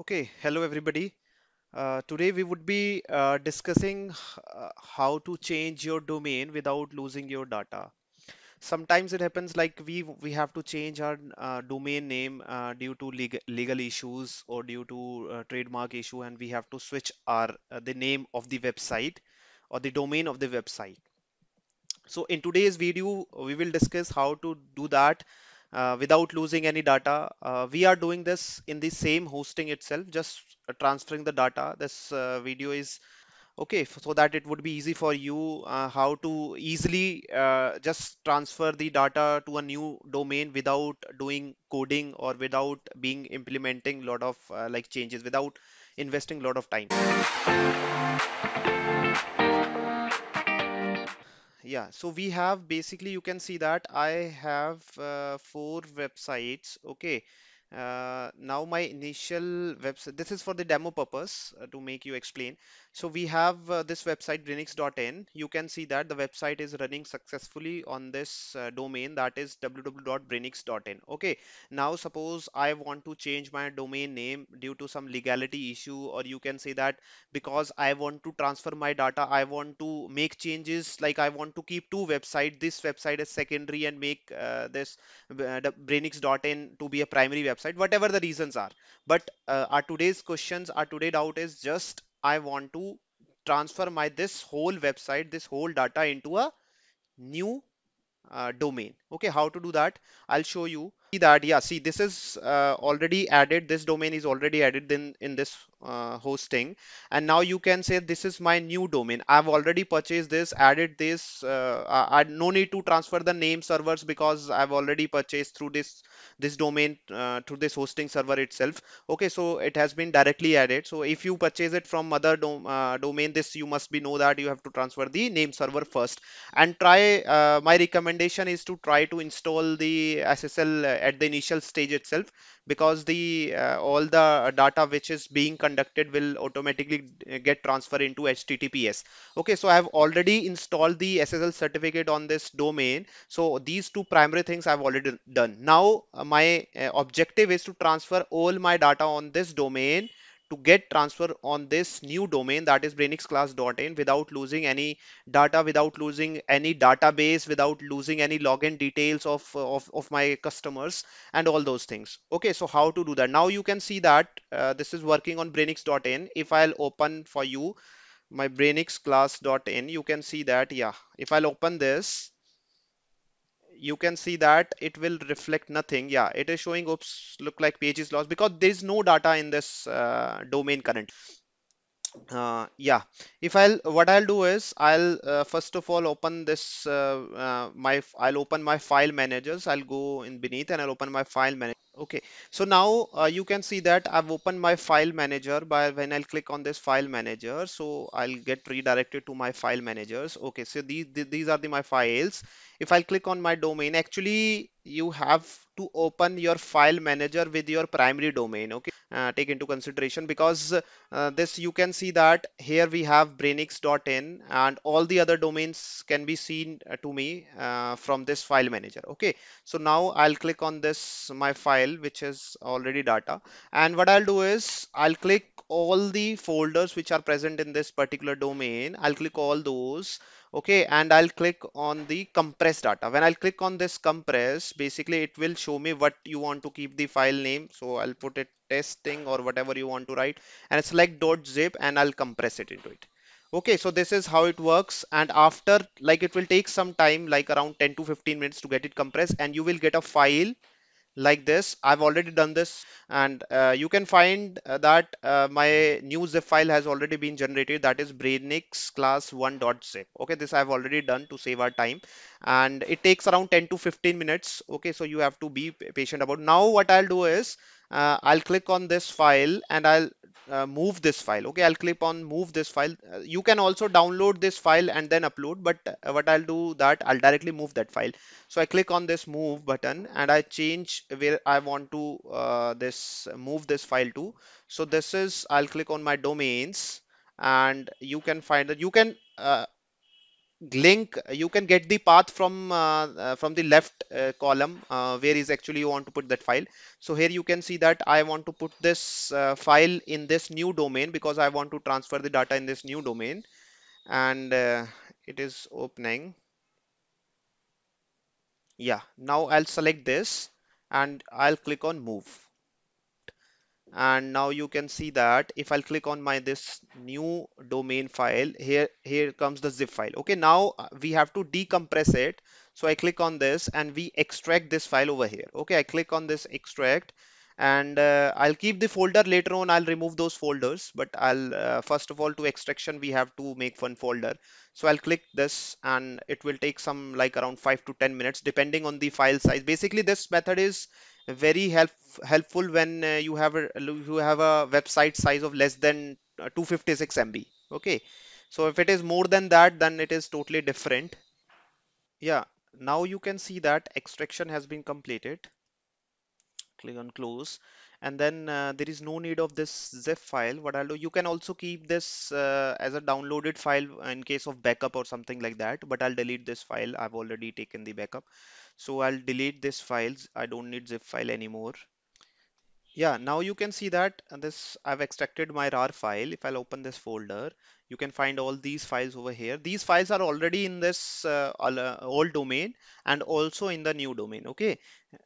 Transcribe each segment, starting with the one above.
Okay, hello everybody. Uh, today we would be uh, discussing uh, how to change your domain without losing your data. Sometimes it happens like we we have to change our uh, domain name uh, due to legal, legal issues or due to uh, trademark issue and we have to switch our the name of the website or the domain of the website. So in today's video we will discuss how to do that uh, without losing any data. Uh, we are doing this in the same hosting itself, just uh, transferring the data. This uh, video is okay so that it would be easy for you uh, how to easily uh, just transfer the data to a new domain without doing coding or without being implementing a lot of like changes without investing a lot of time yeah so we have basically you can see that i have uh, four websites okay uh, now my initial website this is for the demo purpose uh, to make you explain so we have uh, this website linux.in you can see that the website is running successfully on this uh, domain that is www.brinix.in okay now suppose i want to change my domain name due to some legality issue or you can say that because i want to transfer my data i want to make changes like i want to keep two website this website is secondary and make uh, this uh, brainix.in to be a primary website website whatever the reasons are but uh, our today's questions our today doubt is just i want to transfer my this whole website this whole data into a new uh, domain okay how to do that i'll show you that yeah see this is uh, already added this domain is already added in in this uh, hosting and now you can say this is my new domain i've already purchased this added this uh, I, I, no need to transfer the name servers because i've already purchased through this this domain uh, to this hosting server itself okay so it has been directly added so if you purchase it from other dom uh, domain this you must be know that you have to transfer the name server first and try uh, my recommendation is to try to install the ssl at the initial stage itself because the uh, all the data which is being conducted will automatically get transferred into https okay so i have already installed the ssl certificate on this domain so these two primary things i've already done now uh, my uh, objective is to transfer all my data on this domain to get transfer on this new domain that is brainxclass.in without losing any data without losing any database without losing any login details of, of, of my customers and all those things okay so how to do that now you can see that uh, this is working on brainix.in if I'll open for you my brainixclass.in you can see that yeah if I'll open this you can see that it will reflect nothing yeah it is showing oops look like page is lost because there is no data in this uh, domain current uh, yeah if I'll what I'll do is I'll uh, first of all open this uh, uh, my I'll open my file managers I'll go in beneath and I'll open my file manager okay so now uh, you can see that i've opened my file manager by when i'll click on this file manager so i'll get redirected to my file managers okay so these these are the my files if i click on my domain actually you have to open your file manager with your primary domain okay uh, take into consideration because uh, this you can see that here we have brainix.in and all the other domains can be seen uh, to me uh, from this file manager okay so now i'll click on this my file file which is already data and what I'll do is I'll click all the folders which are present in this particular domain I'll click all those okay and I'll click on the compress data when I'll click on this compress basically it will show me what you want to keep the file name so I'll put it testing or whatever you want to write and select dot zip and I'll compress it into it okay so this is how it works and after like it will take some time like around 10 to 15 minutes to get it compressed and you will get a file like this. I've already done this and uh, you can find uh, that uh, my new zip file has already been generated that is Brainix class 1.zip. Okay, this I've already done to save our time and it takes around 10 to 15 minutes okay so you have to be patient about now what i'll do is uh, i'll click on this file and i'll uh, move this file okay i'll click on move this file uh, you can also download this file and then upload but uh, what i'll do that i'll directly move that file so i click on this move button and i change where i want to uh, this move this file to so this is i'll click on my domains and you can find that you can uh, link you can get the path from uh, uh, from the left uh, column uh, where is actually you want to put that file so here you can see that i want to put this uh, file in this new domain because i want to transfer the data in this new domain and uh, it is opening yeah now i'll select this and i'll click on move and now you can see that if I'll click on my this new domain file here here comes the zip file okay now uh, we have to decompress it so I click on this and we extract this file over here okay I click on this extract and uh, I'll keep the folder later on I'll remove those folders but I'll uh, first of all to extraction we have to make one folder so I'll click this and it will take some like around 5 to 10 minutes depending on the file size basically this method is very help, helpful when uh, you have a, you have a website size of less than uh, 256 MB okay so if it is more than that then it is totally different yeah now you can see that extraction has been completed click on close and then uh, there is no need of this zip file what I'll do you can also keep this uh, as a downloaded file in case of backup or something like that but I'll delete this file I've already taken the backup so I'll delete this files I don't need zip file anymore yeah now you can see that this I've extracted my RAR file if I'll open this folder you can find all these files over here these files are already in this uh, uh, old domain and also in the new domain okay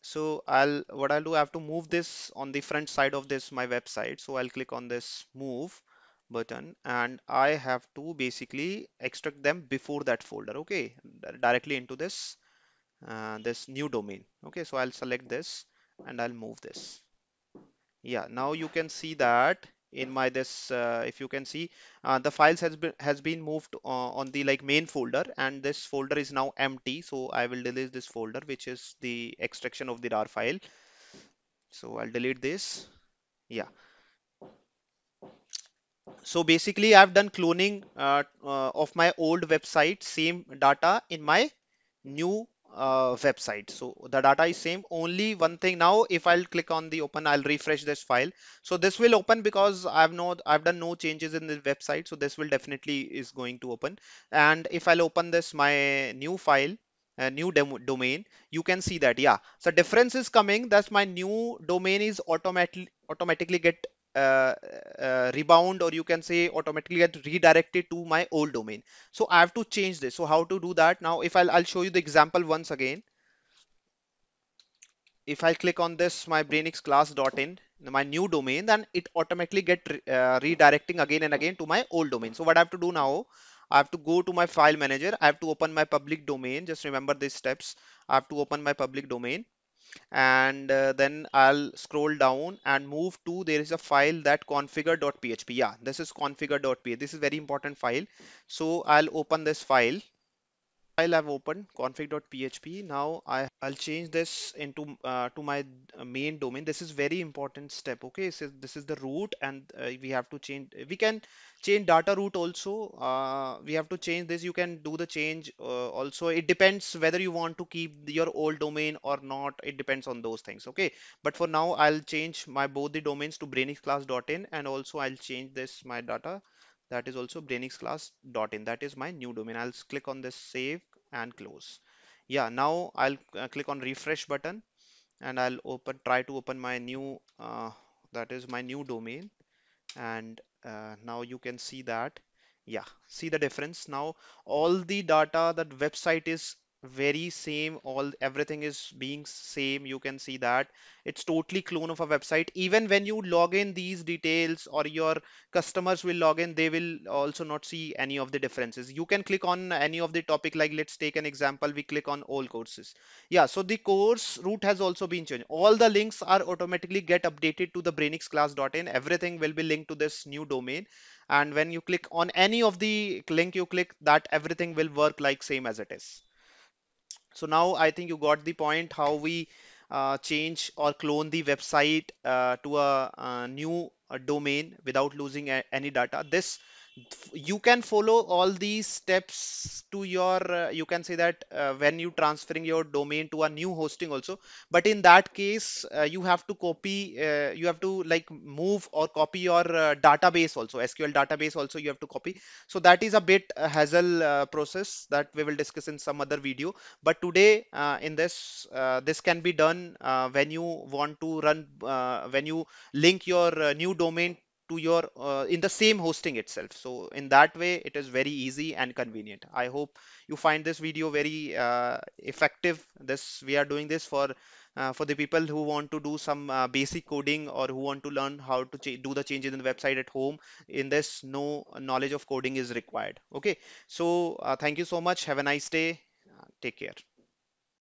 so I'll what I'll do I have to move this on the front side of this my website so I'll click on this move button and I have to basically extract them before that folder okay directly into this uh, this new domain okay so I'll select this and I'll move this yeah now you can see that in my this uh, if you can see uh, the files has been has been moved uh, on the like main folder and this folder is now empty so i will delete this folder which is the extraction of the rar file so i'll delete this yeah so basically i've done cloning uh, uh, of my old website same data in my new uh, website so the data is same only one thing now if i'll click on the open i'll refresh this file so this will open because i've no, i've done no changes in the website so this will definitely is going to open and if i'll open this my new file a uh, new domain you can see that yeah so difference is coming that's my new domain is automatically automatically get uh, uh, rebound or you can say automatically get redirected to my old domain so i have to change this so how to do that now if i'll, I'll show you the example once again if i click on this my brainix my new domain then it automatically get re uh, redirecting again and again to my old domain so what i have to do now i have to go to my file manager i have to open my public domain just remember these steps i have to open my public domain and uh, then I'll scroll down and move to there is a file that configure.php yeah this is configure.php this is very important file so I'll open this file file I've opened config.php now I, will change this into uh, to my uh, main domain this is very important step okay so this is the root and uh, we have to change we can change data root also uh, we have to change this you can do the change uh, also it depends whether you want to keep your old domain or not it depends on those things okay but for now I'll change my both the domains to brainixclass.in and also I'll change this my data that is also brainixclass.in that is my new domain I'll click on this save and close yeah now I'll uh, click on refresh button and I'll open try to open my new uh, that is my new domain and uh, now you can see that yeah see the difference now all the data that website is very same all everything is being same you can see that it's totally clone of a website even when you log in these details or your customers will log in they will also not see any of the differences you can click on any of the topic like let's take an example we click on all courses yeah so the course route has also been changed all the links are automatically get updated to the brainixclass.in everything will be linked to this new domain and when you click on any of the link you click that everything will work like same as it is so now I think you got the point how we uh, change or clone the website uh, to a, a uh, new a uh, domain without losing a, any data. This you can follow all these steps to your uh, you can say that uh, when you transferring your domain to a new hosting also but in that case uh, you have to copy uh, you have to like move or copy your uh, database also sql database also you have to copy so that is a bit a uh, hassle process that we will discuss in some other video but today in this this can be done when you want to run when you link your new domain to your uh, in the same hosting itself so in that way it is very easy and convenient i hope you find this video very uh, effective this we are doing this for uh, for the people who want to do some uh, basic coding or who want to learn how to do the changes in the website at home in this no knowledge of coding is required okay so uh, thank you so much have a nice day uh, take care